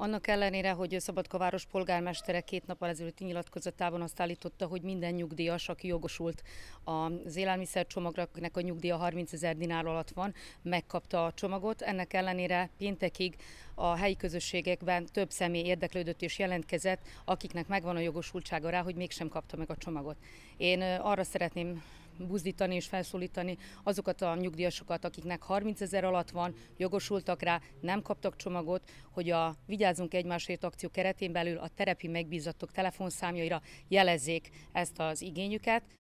Annak ellenére, hogy Szabadkaváros polgármestere két nappal ezelőtti nyilatkozatában azt állította, hogy minden nyugdíjas, aki jogosult az akinek a nyugdíja 30 ezer dinár alatt van, megkapta a csomagot. Ennek ellenére péntekig a helyi közösségekben több személy érdeklődött és jelentkezett, akiknek megvan a jogosultsága rá, hogy mégsem kapta meg a csomagot. Én arra szeretném buzdítani és felszólítani azokat a nyugdíjasokat, akiknek 30 ezer alatt van, jogosultak rá, nem kaptak csomagot, hogy a Vigyázzunk egymásért akció keretén belül a terepi megbízottak telefonszámjaira jelezzék ezt az igényüket.